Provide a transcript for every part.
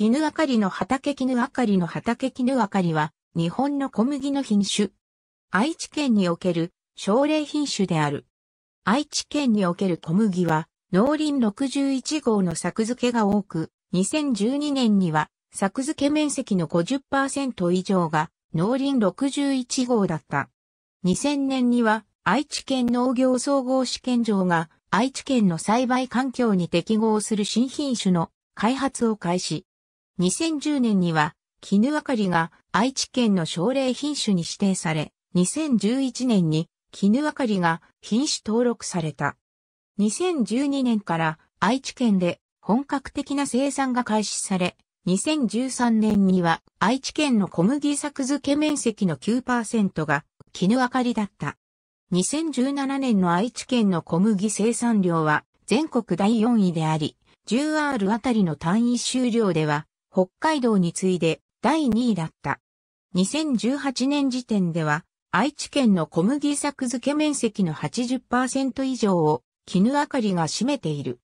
絹あかりの畑絹あかりの畑絹あかりは、日本の小麦の品種。愛知県における、奨励品種である。愛知県における小麦は、農林61号の作付けが多く、2012年には、作付け面積の50%以上が、農林61号だった。2000年には、愛知県農業総合試験場が、愛知県の栽培環境に適合する新品種の開発を開始。2010年には、絹明かりが愛知県の奨励品種に指定され、2011年に絹明かりが品種登録された。2012年から愛知県で本格的な生産が開始され、2013年には愛知県の小麦作付け面積の9%が絹明かりだった。2017年の愛知県の小麦生産量は全国第4位であり、10R あたりの単位収量では北海道に次いで第2位だった。2018年時点では、愛知県の小麦作付け面積の80%以上を絹あかりが占めている。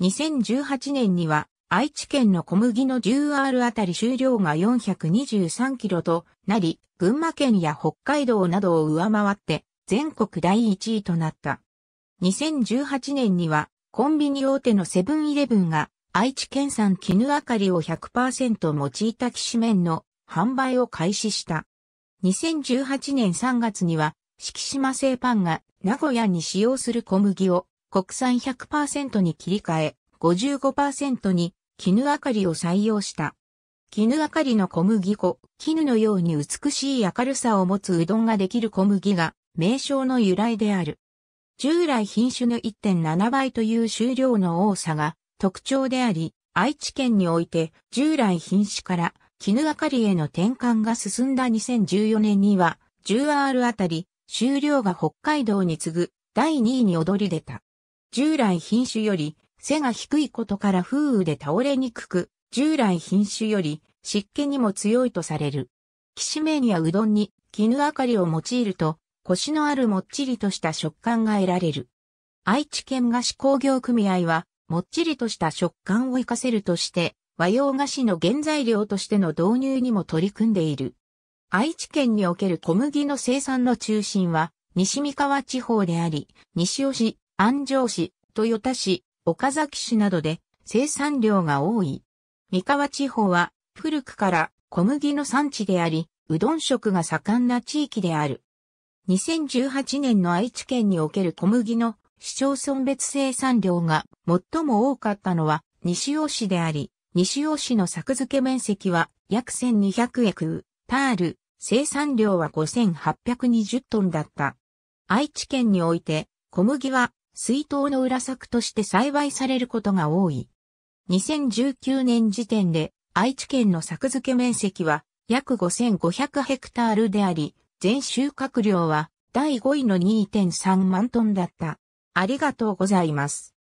2018年には愛知県の小麦の 10R あたり収量が423キロとなり、群馬県や北海道などを上回って全国第1位となった。2018年にはコンビニ大手のセブンイレブンが愛知県産絹あかりを100%用いた騎士麺の販売を開始した。2018年3月には、四季島製パンが名古屋に使用する小麦を国産100%に切り替え、55%に絹あかりを採用した。絹あかりの小麦粉、絹のように美しい明るさを持つうどんができる小麦が名称の由来である。従来品種の1.7倍という収量の多さが特徴であり、愛知県において従来品種から絹明かりへの転換が進んだ2014年には 10R あたり収量が北海道に次ぐ第2位に躍り出た。従来品種より背が低いことから風雨で倒れにくく、従来品種より湿気にも強いとされる。きしめんやうどんに絹明かりを用いると、コシのあるもっちりとした食感が得られる。愛知県菓子工業組合は、もっちりとした食感を活かせるとして、和洋菓子の原材料としての導入にも取り組んでいる。愛知県における小麦の生産の中心は、西三河地方であり、西尾市、安城市、豊田市、岡崎市などで生産量が多い。三河地方は古くから小麦の産地であり、うどん食が盛んな地域である。2018年の愛知県における小麦の市町村別生産量が最も多かったのは西尾市であり、西尾市の作付け面積は約1200エクタール、生産量は5820トンだった。愛知県において小麦は水筒の裏作として栽培されることが多い。2019年時点で愛知県の作付け面積は約5500ヘクタールであり、全収穫量は第5位の2.3万トンだった。ありがとうございます。